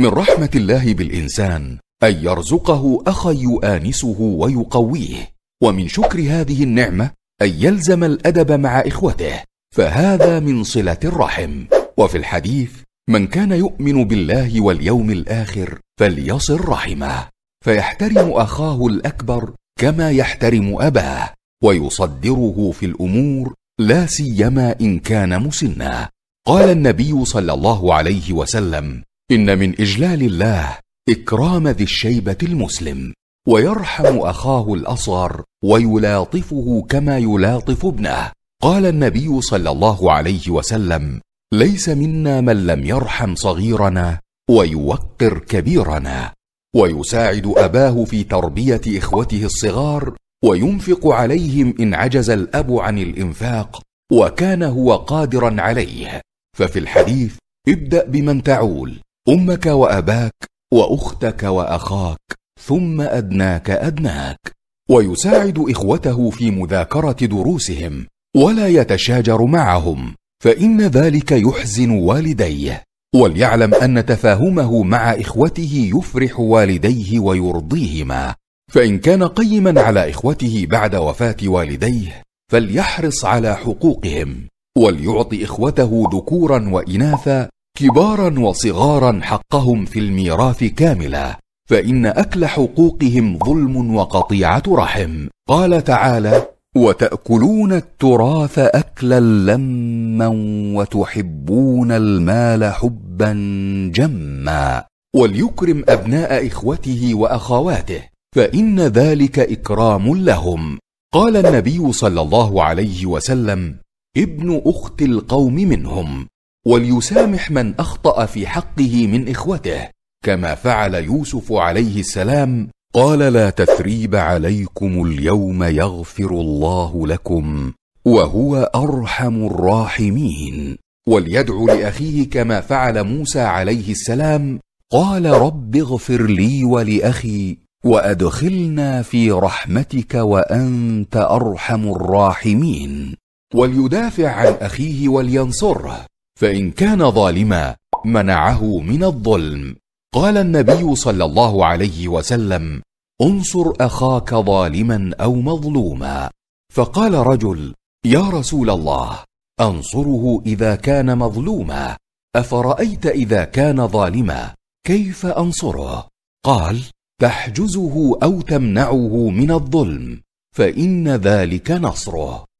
من رحمه الله بالانسان ان يرزقه اخا يؤانسه ويقويه ومن شكر هذه النعمه ان يلزم الادب مع اخوته فهذا من صله الرحم وفي الحديث من كان يؤمن بالله واليوم الاخر فليصل رحمه فيحترم اخاه الاكبر كما يحترم اباه ويصدره في الامور لا سيما ان كان مسنا قال النبي صلى الله عليه وسلم ان من اجلال الله اكرام ذي الشيبه المسلم ويرحم اخاه الاصغر ويلاطفه كما يلاطف ابنه قال النبي صلى الله عليه وسلم ليس منا من لم يرحم صغيرنا ويوقر كبيرنا ويساعد اباه في تربيه اخوته الصغار وينفق عليهم ان عجز الاب عن الانفاق وكان هو قادرا عليه ففي الحديث ابدا بمن تعول امك واباك واختك واخاك ثم ادناك ادناك ويساعد اخوته في مذاكره دروسهم ولا يتشاجر معهم فان ذلك يحزن والديه وليعلم ان تفاهمه مع اخوته يفرح والديه ويرضيهما فان كان قيما على اخوته بعد وفاه والديه فليحرص على حقوقهم وليعطي اخوته ذكورا واناثا كبارا وصغارا حقهم في الميراث كامله فان اكل حقوقهم ظلم وقطيعه رحم قال تعالى وتاكلون التراث اكلا لما وتحبون المال حبا جما وليكرم ابناء اخوته واخواته فان ذلك اكرام لهم قال النبي صلى الله عليه وسلم ابن اخت القوم منهم وليسامح من اخطا في حقه من اخوته كما فعل يوسف عليه السلام قال لا تثريب عليكم اليوم يغفر الله لكم وهو ارحم الراحمين وليدعو لاخيه كما فعل موسى عليه السلام قال رب اغفر لي ولاخي وادخلنا في رحمتك وانت ارحم الراحمين وليدافع عن اخيه ولينصره فان كان ظالما منعه من الظلم قال النبي صلى الله عليه وسلم انصر اخاك ظالما او مظلوما فقال رجل يا رسول الله انصره اذا كان مظلوما افرايت اذا كان ظالما كيف انصره قال تحجزه او تمنعه من الظلم فان ذلك نصره